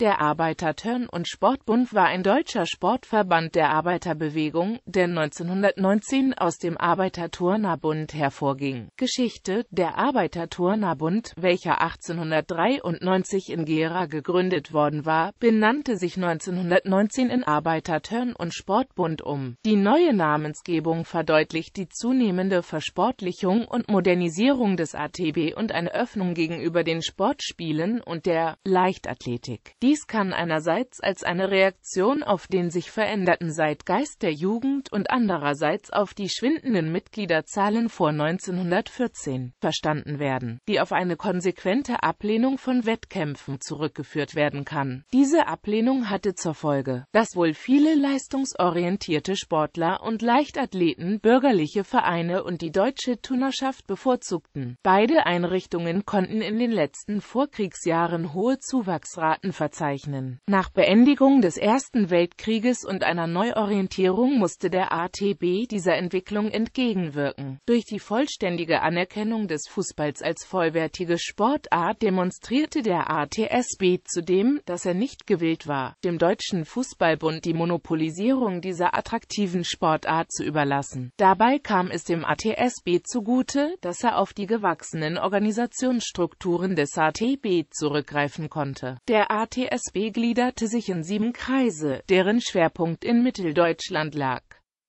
Der Arbeiterturn- und Sportbund war ein deutscher Sportverband der Arbeiterbewegung, der 1919 aus dem Arbeiterturnerbund hervorging. Geschichte Der Arbeiterturnerbund, welcher 1893 in Gera gegründet worden war, benannte sich 1919 in Arbeiterturn- und Sportbund um. Die neue Namensgebung verdeutlicht die zunehmende Versportlichung und Modernisierung des ATB und eine Öffnung gegenüber den Sportspielen und der Leichtathletik. Die dies kann einerseits als eine Reaktion auf den sich veränderten Zeitgeist der Jugend und andererseits auf die schwindenden Mitgliederzahlen vor 1914 verstanden werden, die auf eine konsequente Ablehnung von Wettkämpfen zurückgeführt werden kann. Diese Ablehnung hatte zur Folge, dass wohl viele leistungsorientierte Sportler und Leichtathleten bürgerliche Vereine und die deutsche Turnerschaft bevorzugten. Beide Einrichtungen konnten in den letzten Vorkriegsjahren hohe Zuwachsraten verzeichnen bezeichnen. Nach Beendigung des Ersten Weltkrieges und einer Neuorientierung musste der ATB dieser Entwicklung entgegenwirken. Durch die vollständige Anerkennung des Fußballs als vollwertige Sportart demonstrierte der ATSB zudem, dass er nicht gewillt war, dem Deutschen Fußballbund die Monopolisierung dieser attraktiven Sportart zu überlassen. Dabei kam es dem ATSB zugute, dass er auf die gewachsenen Organisationsstrukturen des ATB zurückgreifen konnte. Der ATSB SB gliederte sich in sieben Kreise, deren Schwerpunkt in Mitteldeutschland lag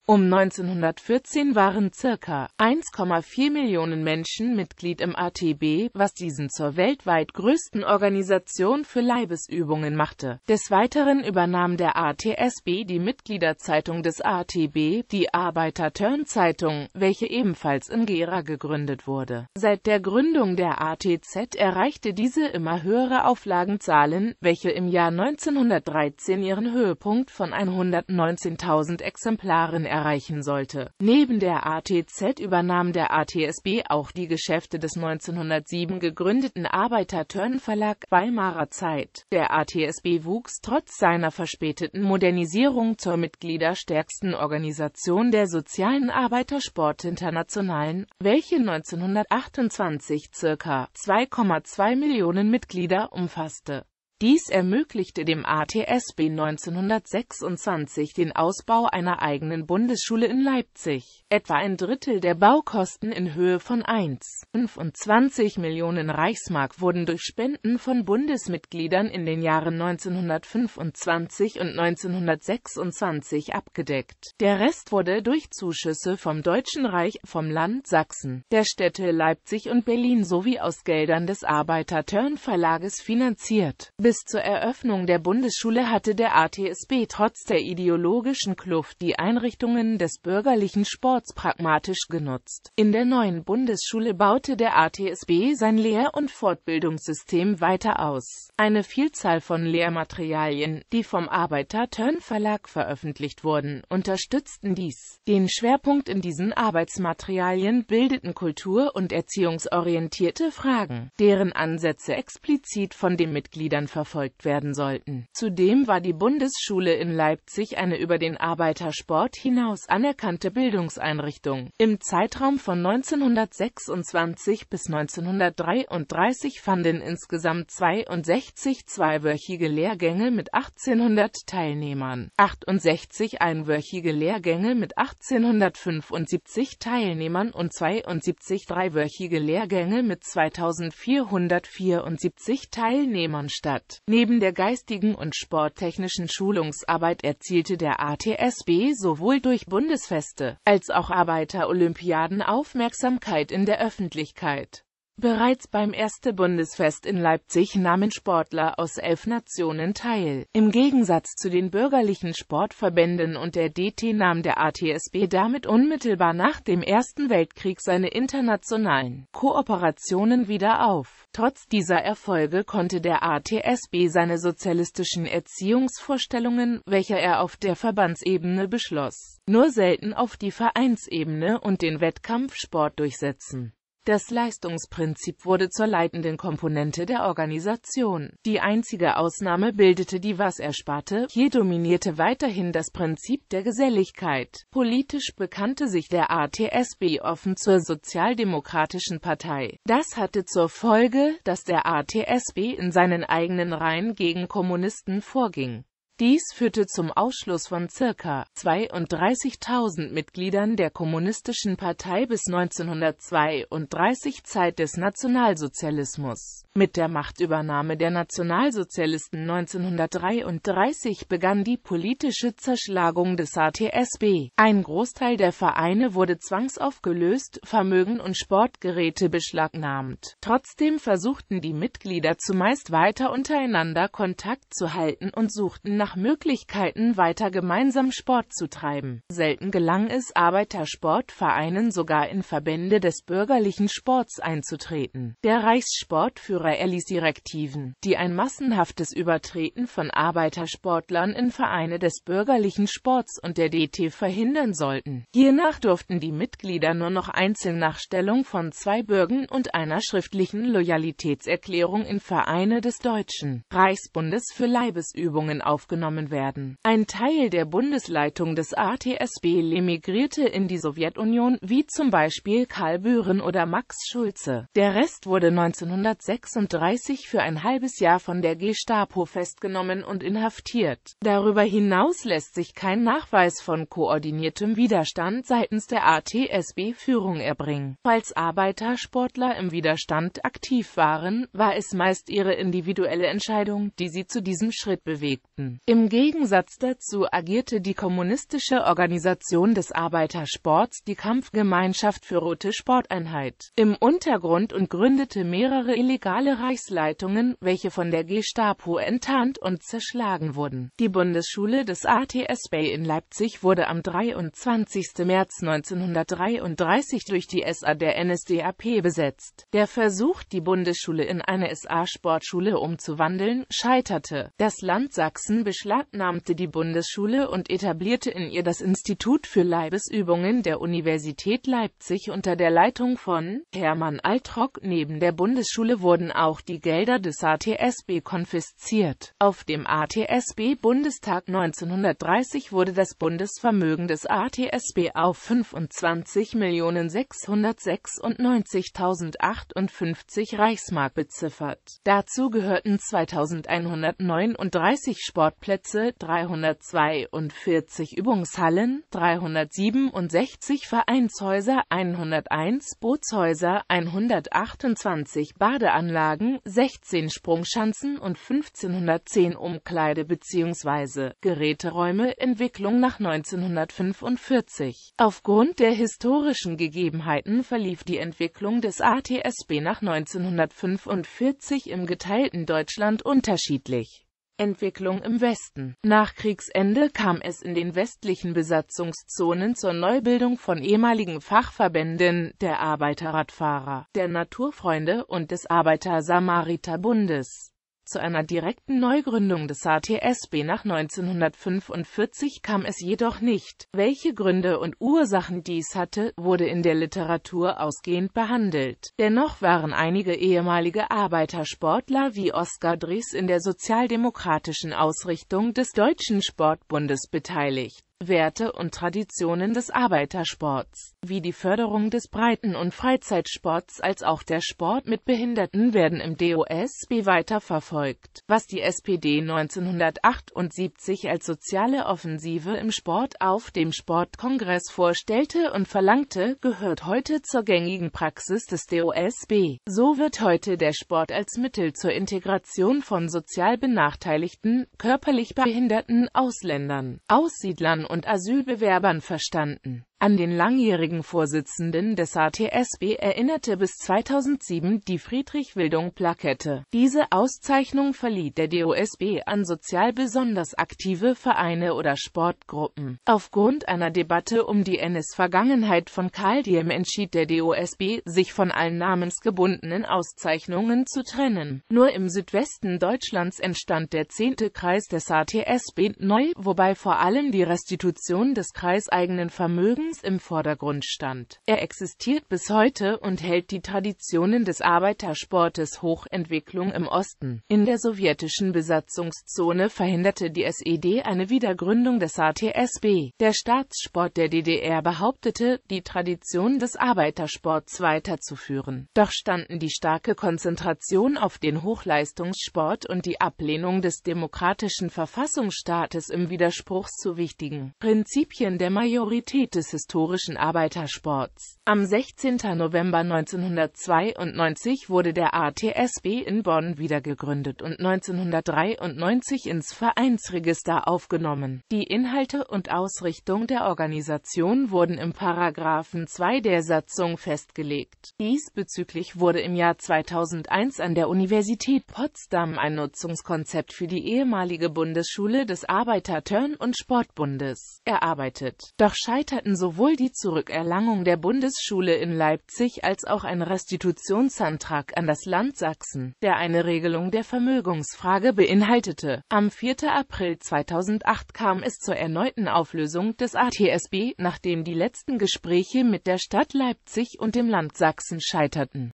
um 1914 waren circa 1,4 Millionen Menschen Mitglied im ATB, was diesen zur weltweit größten Organisation für Leibesübungen machte. Des Weiteren übernahm der ATSB die Mitgliederzeitung des ATB, die Arbeiter-Turn-Zeitung, welche ebenfalls in Gera gegründet wurde. Seit der Gründung der ATZ erreichte diese immer höhere Auflagenzahlen, welche im Jahr 1913 ihren Höhepunkt von 119.000 Exemplaren erreichen sollte. Neben der ATZ übernahm der ATSB auch die Geschäfte des 1907 gegründeten Arbeiter-Törn-Verlag Weimarer Zeit. Der ATSB wuchs trotz seiner verspäteten Modernisierung zur mitgliederstärksten Organisation der sozialen Arbeitersport Internationalen, welche 1928 ca. 2,2 Millionen Mitglieder umfasste. Dies ermöglichte dem ATSB 1926 den Ausbau einer eigenen Bundesschule in Leipzig. Etwa ein Drittel der Baukosten in Höhe von 1,25 Millionen Reichsmark wurden durch Spenden von Bundesmitgliedern in den Jahren 1925 und 1926 abgedeckt. Der Rest wurde durch Zuschüsse vom Deutschen Reich, vom Land Sachsen, der Städte Leipzig und Berlin sowie aus Geldern des Arbeiter-Törn-Verlages finanziert. Bis zur Eröffnung der Bundesschule hatte der ATSB trotz der ideologischen Kluft die Einrichtungen des bürgerlichen Sports pragmatisch genutzt. In der neuen Bundesschule baute der ATSB sein Lehr- und Fortbildungssystem weiter aus. Eine Vielzahl von Lehrmaterialien, die vom arbeiter Turn verlag veröffentlicht wurden, unterstützten dies. Den Schwerpunkt in diesen Arbeitsmaterialien bildeten kultur- und erziehungsorientierte Fragen, deren Ansätze explizit von den Mitgliedern verfolgt verfolgt werden sollten. Zudem war die Bundesschule in Leipzig eine über den Arbeitersport hinaus anerkannte Bildungseinrichtung. Im Zeitraum von 1926 bis 1933 fanden insgesamt 62 zweiwöchige Lehrgänge mit 1800 Teilnehmern, 68 einwöchige Lehrgänge mit 1875 Teilnehmern und 72 dreiwöchige Lehrgänge mit 2474 Teilnehmern statt. Neben der geistigen und sporttechnischen Schulungsarbeit erzielte der ATSB sowohl durch Bundesfeste als auch Arbeiter-Olympiaden Aufmerksamkeit in der Öffentlichkeit. Bereits beim erste Bundesfest in Leipzig nahmen Sportler aus elf Nationen teil. Im Gegensatz zu den bürgerlichen Sportverbänden und der DT nahm der ATSB damit unmittelbar nach dem Ersten Weltkrieg seine internationalen Kooperationen wieder auf. Trotz dieser Erfolge konnte der ATSB seine sozialistischen Erziehungsvorstellungen, welche er auf der Verbandsebene beschloss, nur selten auf die Vereinsebene und den Wettkampfsport durchsetzen. Das Leistungsprinzip wurde zur leitenden Komponente der Organisation. Die einzige Ausnahme bildete die was ersparte, hier dominierte weiterhin das Prinzip der Geselligkeit. Politisch bekannte sich der ATSB offen zur sozialdemokratischen Partei. Das hatte zur Folge, dass der ATSB in seinen eigenen Reihen gegen Kommunisten vorging. Dies führte zum Ausschluss von ca. 32.000 Mitgliedern der Kommunistischen Partei bis 1932 Zeit des Nationalsozialismus. Mit der Machtübernahme der Nationalsozialisten 1933 begann die politische Zerschlagung des ATSB. Ein Großteil der Vereine wurde zwangsaufgelöst, Vermögen und Sportgeräte beschlagnahmt. Trotzdem versuchten die Mitglieder zumeist weiter untereinander Kontakt zu halten und suchten nach nach Möglichkeiten weiter gemeinsam Sport zu treiben. Selten gelang es Arbeitersportvereinen sogar in Verbände des bürgerlichen Sports einzutreten. Der Reichssportführer erließ Direktiven, die ein massenhaftes Übertreten von Arbeitersportlern in Vereine des bürgerlichen Sports und der DT verhindern sollten. Hiernach durften die Mitglieder nur noch einzeln nach Stellung von zwei Bürgen und einer schriftlichen Loyalitätserklärung in Vereine des Deutschen Reichsbundes für Leibesübungen aufgenommen aufgenommen werden. Ein Teil der Bundesleitung des ATSB emigrierte in die Sowjetunion, wie zum Beispiel Karl Bühren oder Max Schulze. Der Rest wurde 1936 für ein halbes Jahr von der Gestapo festgenommen und inhaftiert. Darüber hinaus lässt sich kein Nachweis von koordiniertem Widerstand seitens der ATSB-Führung erbringen. Falls Arbeitersportler im Widerstand aktiv waren, war es meist ihre individuelle Entscheidung, die sie zu diesem Schritt bewegten. Im Gegensatz dazu agierte die kommunistische Organisation des Arbeitersports, die Kampfgemeinschaft für Rote Sporteinheit, im Untergrund und gründete mehrere illegale Reichsleitungen, welche von der Gestapo enttarnt und zerschlagen wurden. Die Bundesschule des ATS Bay in Leipzig wurde am 23. März 1933 durch die SA der NSDAP besetzt. Der Versuch, die Bundesschule in eine SA-Sportschule umzuwandeln, scheiterte. Das Land Sachsen beschlagnahmte die Bundesschule und etablierte in ihr das Institut für Leibesübungen der Universität Leipzig unter der Leitung von Hermann Altrock. Neben der Bundesschule wurden auch die Gelder des ATSB konfisziert. Auf dem ATSB-Bundestag 1930 wurde das Bundesvermögen des ATSB auf 25.696.058 Reichsmark beziffert. Dazu gehörten 2139 Sport Übungsplätze 342 Übungshallen, 367 Vereinshäuser, 101 Bootshäuser, 128 Badeanlagen, 16 Sprungschanzen und 1510 Umkleide bzw. Geräteräume Entwicklung nach 1945. Aufgrund der historischen Gegebenheiten verlief die Entwicklung des ATSB nach 1945 im geteilten Deutschland unterschiedlich. Entwicklung im Westen. Nach Kriegsende kam es in den westlichen Besatzungszonen zur Neubildung von ehemaligen Fachverbänden der Arbeiterradfahrer, der Naturfreunde und des Arbeiter-Samariter-Bundes zu einer direkten Neugründung des HTSB nach 1945 kam es jedoch nicht. Welche Gründe und Ursachen dies hatte, wurde in der Literatur ausgehend behandelt. Dennoch waren einige ehemalige Arbeitersportler wie Oskar Dries in der sozialdemokratischen Ausrichtung des Deutschen Sportbundes beteiligt. Werte und Traditionen des Arbeitersports, wie die Förderung des Breiten- und Freizeitsports als auch der Sport mit Behinderten werden im DOSB weiterverfolgt, was die SPD 1978 als soziale Offensive im Sport auf dem Sportkongress vorstellte und verlangte, gehört heute zur gängigen Praxis des DOSB. So wird heute der Sport als Mittel zur Integration von sozial benachteiligten, körperlich behinderten Ausländern, Aussiedlern und Asylbewerbern verstanden. An den langjährigen Vorsitzenden des ATSB erinnerte bis 2007 die Friedrich-Wildung-Plakette. Diese Auszeichnung verlieh der DOSB an sozial besonders aktive Vereine oder Sportgruppen. Aufgrund einer Debatte um die NS-Vergangenheit von Karl Diem entschied der DOSB, sich von allen namensgebundenen Auszeichnungen zu trennen. Nur im Südwesten Deutschlands entstand der zehnte Kreis des ATSB neu, wobei vor allem die Restitution des kreiseigenen Vermögens Lebens im Vordergrund stand. Er existiert bis heute und hält die Traditionen des Arbeitersportes Hochentwicklung im Osten. In der sowjetischen Besatzungszone verhinderte die SED eine Wiedergründung des ATSB. Der Staatssport der DDR behauptete, die Tradition des Arbeitersports weiterzuführen. Doch standen die starke Konzentration auf den Hochleistungssport und die Ablehnung des demokratischen Verfassungsstaates im Widerspruch zu wichtigen Prinzipien der Majorität des historischen Arbeitersports. Am 16. November 1992 wurde der ATSB in Bonn wiedergegründet und 1993 ins Vereinsregister aufgenommen. Die Inhalte und Ausrichtung der Organisation wurden im Paragraphen 2 der Satzung festgelegt. Diesbezüglich wurde im Jahr 2001 an der Universität Potsdam ein Nutzungskonzept für die ehemalige Bundesschule des Arbeiter-Turn- und Sportbundes erarbeitet. Doch scheiterten sowohl sowohl die Zurückerlangung der Bundesschule in Leipzig als auch ein Restitutionsantrag an das Land Sachsen, der eine Regelung der Vermögensfrage beinhaltete. Am 4. April 2008 kam es zur erneuten Auflösung des ATSB, nachdem die letzten Gespräche mit der Stadt Leipzig und dem Land Sachsen scheiterten